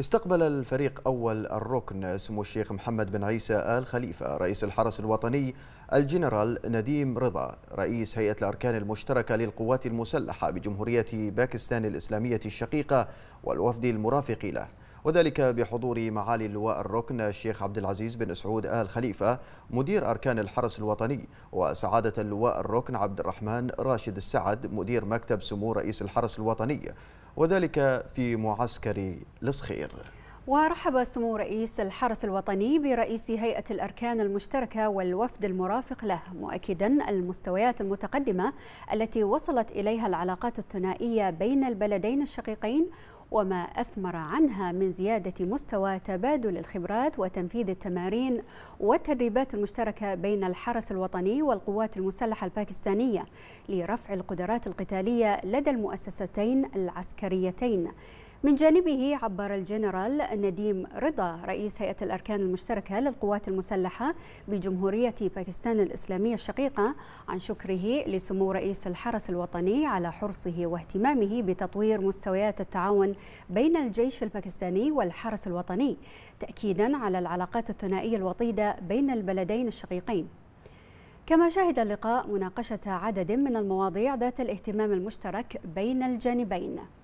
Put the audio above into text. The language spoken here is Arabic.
استقبل الفريق أول الركن سمو الشيخ محمد بن عيسى آل خليفة رئيس الحرس الوطني الجنرال نديم رضا رئيس هيئة الأركان المشتركة للقوات المسلحة بجمهورية باكستان الإسلامية الشقيقة والوفد المرافق له وذلك بحضور معالي اللواء الركن الشيخ عبد العزيز بن سعود آل خليفة مدير أركان الحرس الوطني وسعادة اللواء الركن عبد الرحمن راشد السعد مدير مكتب سمو رئيس الحرس الوطني وذلك في معسكر لصخير ورحب سمو رئيس الحرس الوطني برئيس هيئة الأركان المشتركة والوفد المرافق له مؤكدا المستويات المتقدمة التي وصلت إليها العلاقات الثنائية بين البلدين الشقيقين وما أثمر عنها من زيادة مستوى تبادل الخبرات وتنفيذ التمارين والتدريبات المشتركة بين الحرس الوطني والقوات المسلحة الباكستانية لرفع القدرات القتالية لدى المؤسستين العسكريتين من جانبه عبر الجنرال نديم رضا رئيس هيئة الأركان المشتركة للقوات المسلحة بجمهورية باكستان الإسلامية الشقيقة عن شكره لسمو رئيس الحرس الوطني على حرصه واهتمامه بتطوير مستويات التعاون بين الجيش الباكستاني والحرس الوطني تأكيدا على العلاقات الثنائية الوطيدة بين البلدين الشقيقين كما شهد اللقاء مناقشة عدد من المواضيع ذات الاهتمام المشترك بين الجانبين